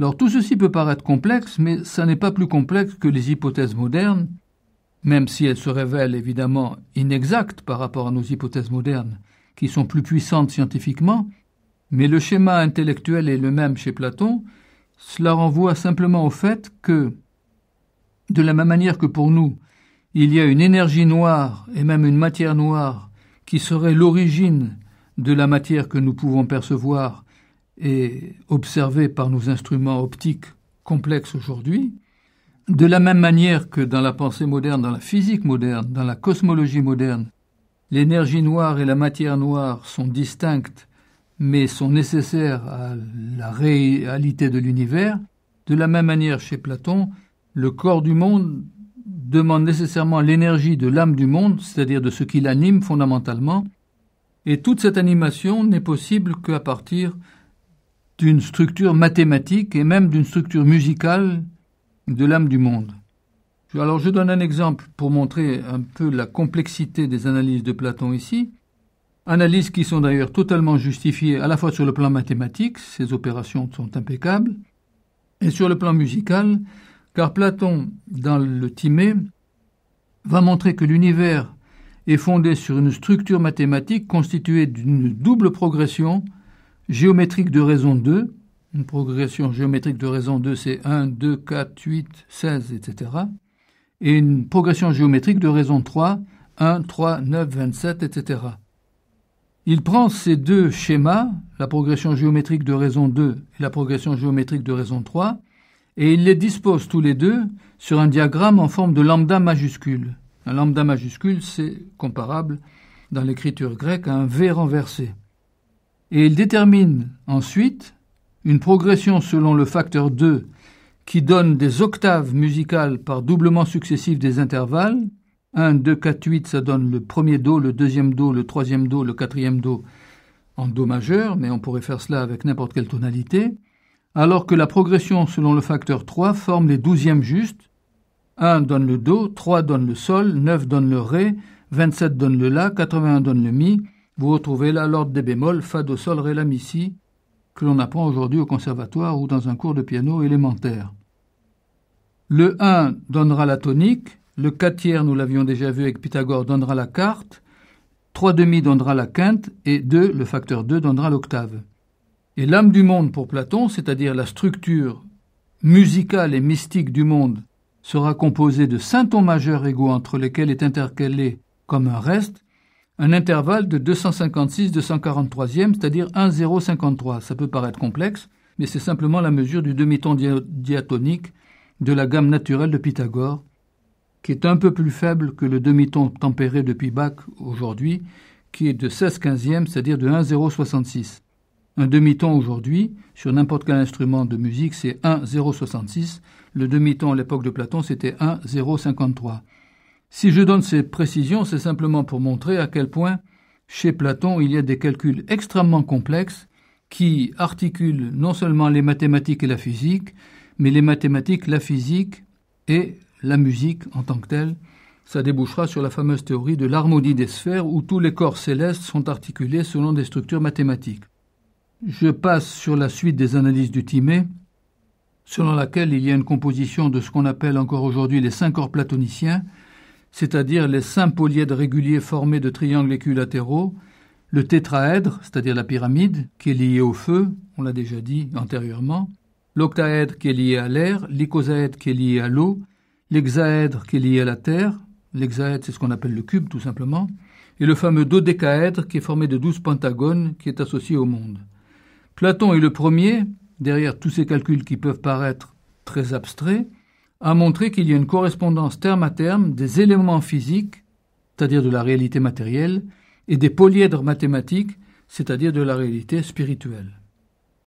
Alors tout ceci peut paraître complexe, mais ça n'est pas plus complexe que les hypothèses modernes, même si elles se révèlent évidemment inexactes par rapport à nos hypothèses modernes, qui sont plus puissantes scientifiquement, mais le schéma intellectuel est le même chez Platon, cela renvoie simplement au fait que, de la même manière que pour nous, il y a une énergie noire et même une matière noire qui serait l'origine de la matière que nous pouvons percevoir et observé par nos instruments optiques complexes aujourd'hui, de la même manière que dans la pensée moderne, dans la physique moderne, dans la cosmologie moderne, l'énergie noire et la matière noire sont distinctes mais sont nécessaires à la réalité de l'univers, de la même manière chez Platon, le corps du monde demande nécessairement l'énergie de l'âme du monde, c'est-à-dire de ce qui l'anime fondamentalement, et toute cette animation n'est possible qu'à partir d'une structure mathématique et même d'une structure musicale de l'âme du monde. Alors je donne un exemple pour montrer un peu la complexité des analyses de Platon ici. Analyses qui sont d'ailleurs totalement justifiées à la fois sur le plan mathématique, ces opérations sont impeccables, et sur le plan musical, car Platon, dans le Timée, va montrer que l'univers est fondé sur une structure mathématique constituée d'une double progression géométrique de raison 2, une progression géométrique de raison 2, c'est 1, 2, 4, 8, 16, etc. Et une progression géométrique de raison 3, 1, 3, 9, 27, etc. Il prend ces deux schémas, la progression géométrique de raison 2 et la progression géométrique de raison 3, et il les dispose tous les deux sur un diagramme en forme de lambda majuscule. Un lambda majuscule, c'est comparable dans l'écriture grecque à un V renversé. Et il détermine ensuite une progression selon le facteur 2 qui donne des octaves musicales par doublement successif des intervalles. 1, 2, 4, 8, ça donne le premier Do, le deuxième Do, le troisième Do, le quatrième Do en Do majeur, mais on pourrait faire cela avec n'importe quelle tonalité. Alors que la progression selon le facteur 3 forme les douzièmes justes. 1 donne le Do, 3 donne le Sol, 9 donne le Ré, 27 donne le La, 81 donne le Mi, vous retrouvez là l'ordre des bémols, fa do sol ré la mi que l'on apprend aujourd'hui au conservatoire ou dans un cours de piano élémentaire. Le 1 donnera la tonique, le 4 tiers, nous l'avions déjà vu avec Pythagore, donnera la carte, 3 demi donnera la quinte et 2, le facteur 2, donnera l'octave. Et l'âme du monde pour Platon, c'est-à-dire la structure musicale et mystique du monde, sera composée de tons majeurs égaux entre lesquels est intercalé, comme un reste, un intervalle de 256-243e, c'est-à-dire 1,053. Ça peut paraître complexe, mais c'est simplement la mesure du demi-ton diatonique de la gamme naturelle de Pythagore, qui est un peu plus faible que le demi-ton tempéré depuis Bach aujourd'hui, qui est de 16 e c'est-à-dire de 1,066. Un demi-ton aujourd'hui, sur n'importe quel instrument de musique, c'est 1,066. Le demi-ton à l'époque de Platon, c'était 1,053. Si je donne ces précisions, c'est simplement pour montrer à quel point chez Platon il y a des calculs extrêmement complexes qui articulent non seulement les mathématiques et la physique, mais les mathématiques, la physique et la musique en tant que telle. Ça débouchera sur la fameuse théorie de l'harmonie des sphères où tous les corps célestes sont articulés selon des structures mathématiques. Je passe sur la suite des analyses du Timée, selon laquelle il y a une composition de ce qu'on appelle encore aujourd'hui les cinq corps platoniciens, c'est-à-dire les cinq polyèdres réguliers formés de triangles équilatéraux, le tétraèdre, c'est-à-dire la pyramide, qui est liée au feu, on l'a déjà dit antérieurement, l'octaèdre qui est lié à l'air, l'icosaèdre qui est lié à l'eau, l'hexaèdre qui est lié à la terre, l'hexaèdre c'est ce qu'on appelle le cube tout simplement, et le fameux dodécaèdre qui est formé de douze pentagones qui est associé au monde. Platon est le premier, derrière tous ces calculs qui peuvent paraître très abstraits, a montré qu'il y a une correspondance terme à terme des éléments physiques, c'est-à-dire de la réalité matérielle, et des polyèdres mathématiques, c'est-à-dire de la réalité spirituelle.